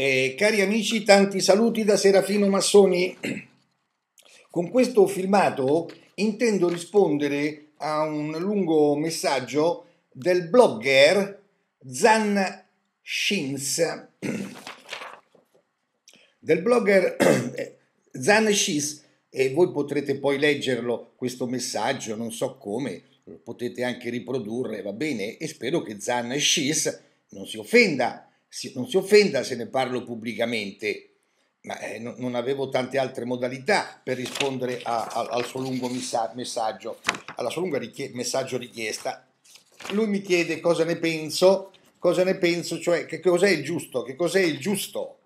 Eh, cari amici, tanti saluti da Serafino Massoni. Con questo filmato intendo rispondere a un lungo messaggio del blogger Zan Shins. Del blogger eh, Zan Shins, e voi potrete poi leggerlo questo messaggio, non so come, potete anche riprodurre, va bene? E spero che Zan Shins non si offenda non si offenda se ne parlo pubblicamente, ma eh, non avevo tante altre modalità per rispondere a, a, al suo lungo missa, messaggio, alla sua lunga richie, messaggio richiesta. Lui mi chiede cosa ne penso, cosa ne penso, cioè che cos'è il giusto, che cos'è il giusto,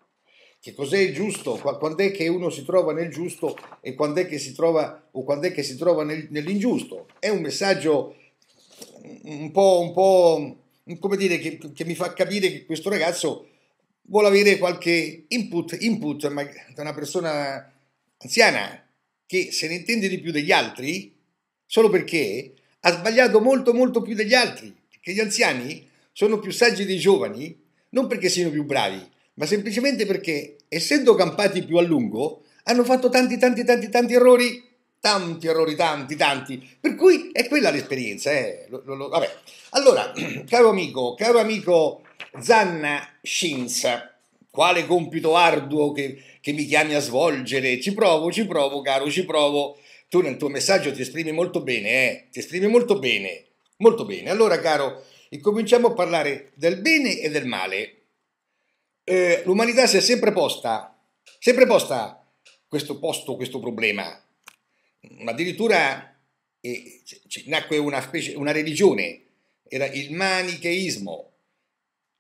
che cos'è il giusto, quando è che uno si trova nel giusto e quando è che si trova, o quando è che si trova nel, nell'ingiusto. È un messaggio un po', un po' come dire, che, che mi fa capire che questo ragazzo vuole avere qualche input, input da una persona anziana che se ne intende di più degli altri, solo perché ha sbagliato molto molto più degli altri, perché gli anziani sono più saggi dei giovani, non perché siano più bravi, ma semplicemente perché, essendo campati più a lungo, hanno fatto tanti tanti tanti tanti errori tanti errori, tanti, tanti. Per cui è quella l'esperienza. Eh. Lo, lo, lo, allora, caro amico, caro amico Zanna Scinza, quale compito arduo che, che mi chiami a svolgere? Ci provo, ci provo, caro, ci provo. Tu nel tuo messaggio ti esprimi molto bene, eh? Ti esprimi molto bene, molto bene. Allora, caro, incominciamo a parlare del bene e del male. Eh, l'umanità si è sempre posta, sempre posta questo posto, questo problema addirittura eh, nacque una, specie, una religione, era il manicheismo.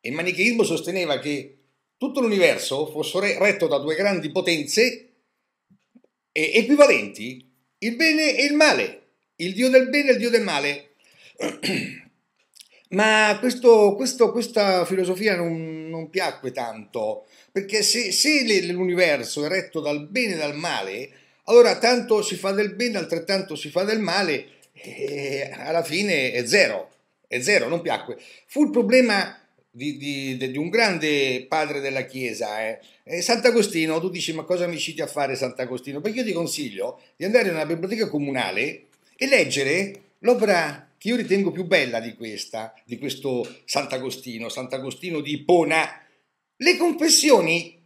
Il manicheismo sosteneva che tutto l'universo fosse retto da due grandi potenze equivalenti, il bene e il male, il dio del bene e il dio del male. Ma questo, questo, questa filosofia non, non, piacque tanto, perché se, se l'universo è retto dal bene e dal male, allora, tanto si fa del bene, altrettanto si fa del male, e eh, alla fine è zero, è zero, non piacque. Fu il problema di, di, di un grande padre della Chiesa, eh. eh. Sant'Agostino, tu dici ma cosa mi citi a fare Sant'Agostino? Perché io ti consiglio di andare in una biblioteca comunale e leggere l'opera che io ritengo più bella di questa, di questo Sant'Agostino, Sant'Agostino di Ipona, le confessioni.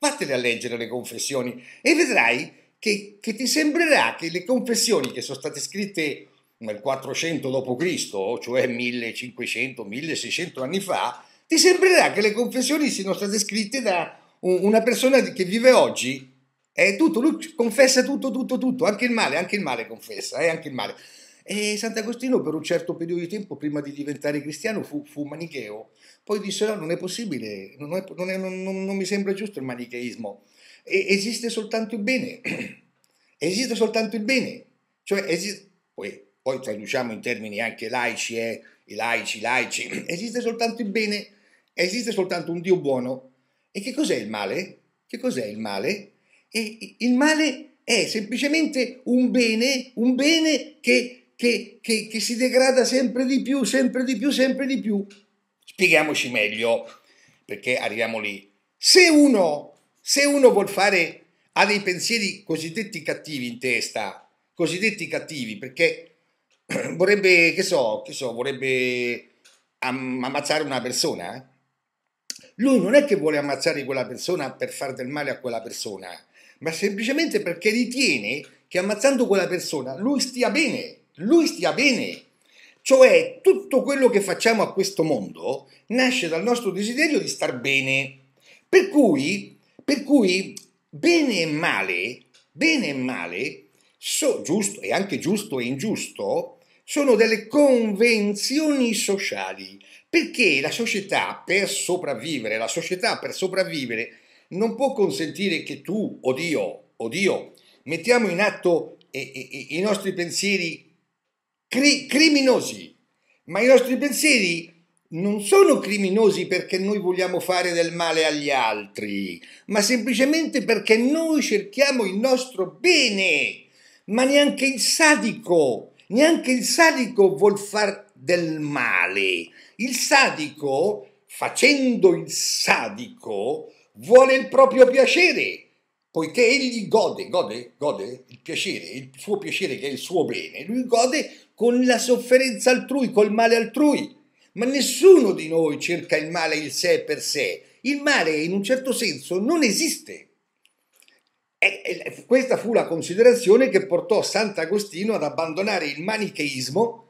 Vattene a leggere le confessioni e vedrai che, che ti sembrerà che le confessioni che sono state scritte nel 400 d.C., cioè 1500-1600 anni fa, ti sembrerà che le confessioni siano state scritte da una persona che vive oggi. È tutto, lui confessa tutto, tutto, tutto, anche il male, anche il male confessa, eh, anche il male. E Sant'Agostino per un certo periodo di tempo, prima di diventare cristiano, fu, fu manicheo. Poi disse no, non è possibile, non, è, non, è, non, non mi sembra giusto il manicheismo esiste soltanto il bene. esiste soltanto il bene. Cioè, esiste... poi, poi, traduciamo in termini anche laici, eh? i laici, i laici. Esiste soltanto il bene, esiste soltanto un Dio buono. E che cos'è il male? Che cos'è il male? E il male è semplicemente un bene, un bene che, che, che, che si degrada sempre di più, sempre di più, sempre di più. Spieghiamoci meglio, perché arriviamo lì. Se uno se uno vuol fare, ha dei pensieri cosiddetti cattivi in testa, cosiddetti cattivi, perché vorrebbe, che so, che so vorrebbe am ammazzare una persona, eh? lui non è che vuole ammazzare quella persona per far del male a quella persona, ma semplicemente perché ritiene che ammazzando quella persona lui stia bene, lui stia bene. Cioè tutto quello che facciamo a questo mondo nasce dal nostro desiderio di star bene. Per cui per cui bene e male, bene e male, so, giusto e anche giusto e ingiusto, sono delle convenzioni sociali, perché la società per sopravvivere, la società per sopravvivere non può consentire che tu, oddio, oh oddio, oh mettiamo in atto eh, eh, eh, i nostri pensieri cri- criminosi, ma i nostri pensieri non sono criminosi perché noi vogliamo fare del male agli altri, ma semplicemente perché noi cerchiamo il nostro bene. Ma neanche il sadico, neanche il sadico vuol far del male. Il sadico, facendo il sadico, vuole il proprio piacere, poiché egli gode, gode, gode il piacere, il suo piacere che è il suo bene, lui gode con la sofferenza altrui, col male altrui ma nessuno di noi cerca il male in sé per sé. Il male in un certo senso non esiste. E questa fu la considerazione che portò Sant'Agostino ad abbandonare il manicheismo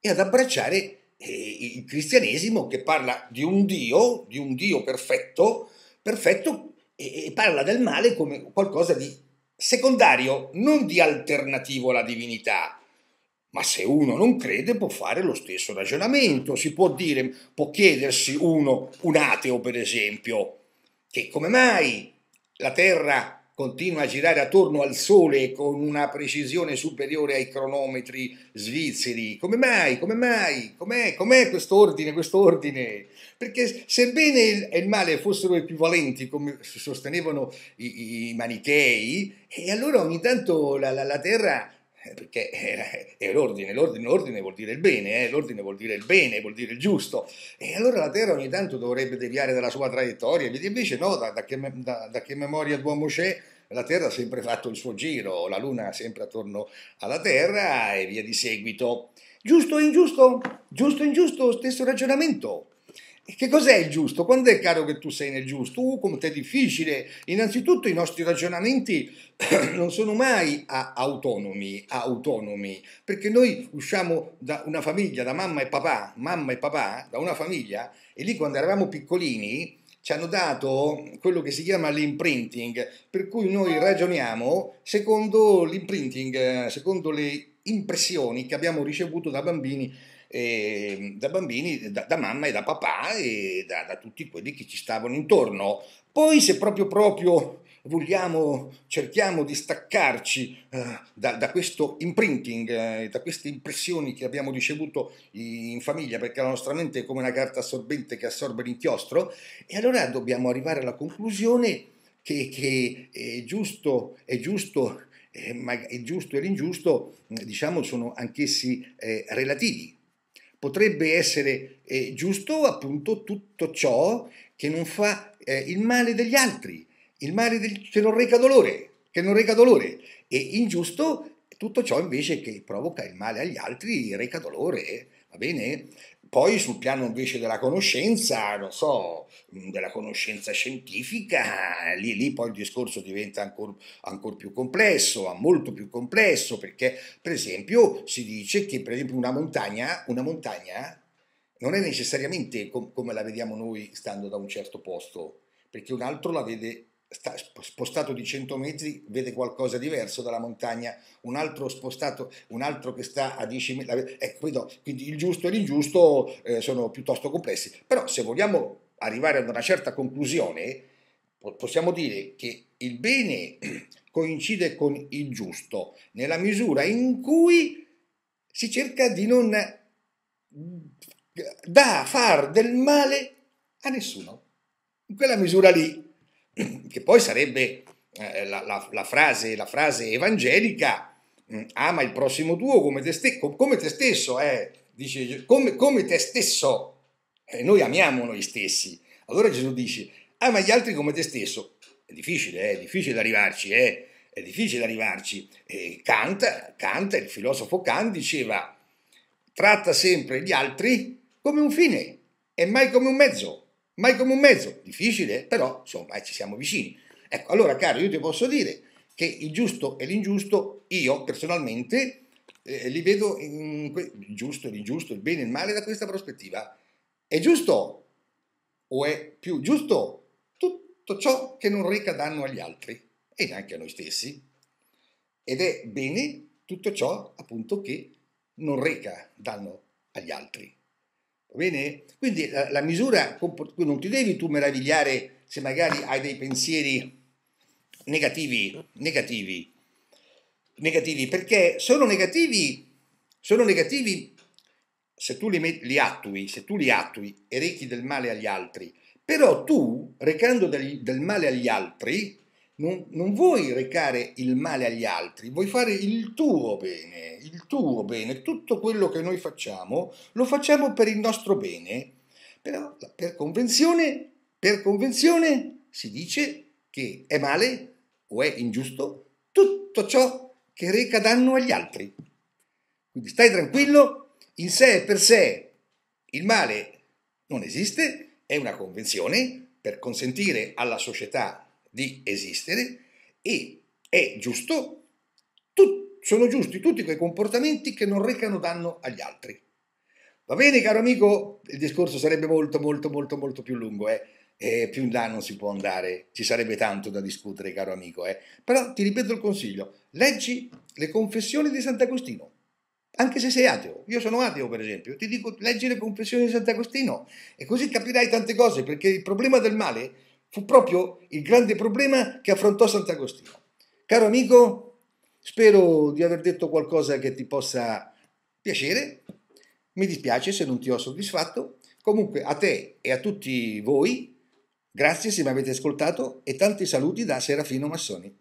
e ad abbracciare eh, il cristianesimo che parla di un Dio, di un Dio perfetto, perfetto e parla del male come qualcosa di secondario, non di alternativo alla divinità ma se uno non crede può fare lo stesso ragionamento, si può dire, può chiedersi uno, un ateo per esempio, che come mai la Terra continua a girare attorno al Sole con una precisione superiore ai cronometri svizzeri. Come mai? Come mai? Com'è, com'è quest'ordine? Quest'ordine? Perché sebbene il, il male fossero equivalenti, come sostenevano i, i manichei, e allora ogni tanto la, la, la Terra eh, perché è, l'ordine, l'ordine, l'ordine, vuol dire il bene, eh? l'ordine vuol dire il bene, vuol dire il giusto, e allora la Terra ogni tanto dovrebbe deviare dalla sua traiettoria, invece no, da, da, che, da, da che memoria d'uomo c'è, la Terra ha sempre fatto il suo giro, la Luna sempre attorno alla Terra e via di seguito. Giusto o ingiusto? Giusto o ingiusto? Stesso ragionamento. Che cos'è il giusto? Quando è chiaro che tu sei nel giusto? Uh, come è difficile. Innanzitutto i nostri ragionamenti non sono mai autonomi, autonomi, perché noi usciamo da una famiglia, da mamma e papà, mamma e papà, da una famiglia, e lì quando eravamo piccolini ci hanno dato quello che si chiama l'imprinting, per cui noi ragioniamo secondo l'imprinting, eh, secondo le impressioni che abbiamo ricevuto da bambini eh, da bambini, da, da, mamma e da papà e da, da tutti quelli che ci stavano intorno. Poi se proprio proprio vogliamo, cerchiamo di staccarci eh, da, da, questo imprinting, eh, da queste impressioni che abbiamo ricevuto in famiglia, perché la nostra mente è come una carta assorbente che assorbe l'inchiostro, e allora dobbiamo arrivare alla conclusione che, che è giusto, è giusto, eh, ma è giusto e l'ingiusto, diciamo, sono anch'essi eh, relativi potrebbe essere eh, giusto appunto tutto ciò che non fa eh, il male degli altri, il male del, che non reca dolore, che non reca dolore, e ingiusto tutto ciò invece che provoca il male agli altri reca dolore, va bene? Poi sul piano invece della conoscenza, non so, della conoscenza scientifica, lì, lì poi il discorso diventa ancora ancor più complesso, molto più complesso, perché per esempio si dice che per esempio una montagna, una montagna non è necessariamente com come la vediamo noi stando da un certo posto, perché un altro la vede sta, spostato di 100 metri vede qualcosa di diverso dalla montagna, un altro spostato, un altro che sta a 10 metri, ecco, no, quindi il giusto e l'ingiusto eh, sono piuttosto complessi, però se vogliamo arrivare ad una certa conclusione possiamo dire che il bene coincide con il giusto nella misura in cui si cerca di non mm, da far del male a nessuno. In quella misura lì che poi sarebbe eh, la, la, la, frase, la, frase, evangelica, mm, ama il prossimo tuo come te, ste- come te stesso, eh, dice, come, come, te stesso, eh, noi amiamo noi stessi. Allora Gesù dice, ama gli altri come te stesso. È difficile, eh, è difficile arrivarci, eh? è difficile arrivarci. E Kant, Kant, il filosofo Kant, diceva, tratta sempre gli altri come un fine e mai come un mezzo mai come un mezzo, difficile, però insomma eh, ci siamo vicini. Ecco, allora caro, io ti posso dire che il giusto e l'ingiusto, io personalmente eh, li vedo in que- il giusto e l'ingiusto, il bene e il male da questa prospettiva. È giusto o è più giusto tutto ciò che non reca danno agli altri e neanche a noi stessi. Ed è bene tutto ciò appunto che non reca danno agli altri bene? Quindi la, la misura, non ti devi tu meravigliare se magari hai dei pensieri negativi, negativi, negativi, perché sono negativi, sono negativi se tu li, li attui, se tu li attui e rechi del male agli altri, però tu, recando del, del male agli altri, non, non, vuoi recare il male agli altri, vuoi fare il tuo bene, il tuo bene, tutto quello che noi facciamo lo facciamo per il nostro bene, però per convenzione, per convenzione si dice che è male o è ingiusto tutto ciò che reca danno agli altri. Quindi stai tranquillo, in sé e per sé il male non esiste, è una convenzione per consentire alla società di esistere e è giusto, tu, sono giusti tutti quei comportamenti che non recano danno agli altri. Va bene, caro amico, il discorso sarebbe molto, molto, molto, molto più lungo, eh? Eh, più in là non si può andare, ci sarebbe tanto da discutere, caro amico. Eh? Però ti ripeto il consiglio, leggi le confessioni di Sant'Agostino, anche se sei ateo. Io sono ateo, per esempio, ti dico leggi le confessioni di Sant'Agostino e così capirai tante cose, perché il problema del male è Fu proprio il grande problema che affrontò Sant'Agostino. Caro amico, spero di aver detto qualcosa che ti possa piacere. Mi dispiace se non ti ho soddisfatto. Comunque a te e a tutti voi, grazie se mi avete ascoltato e tanti saluti da Serafino Massoni.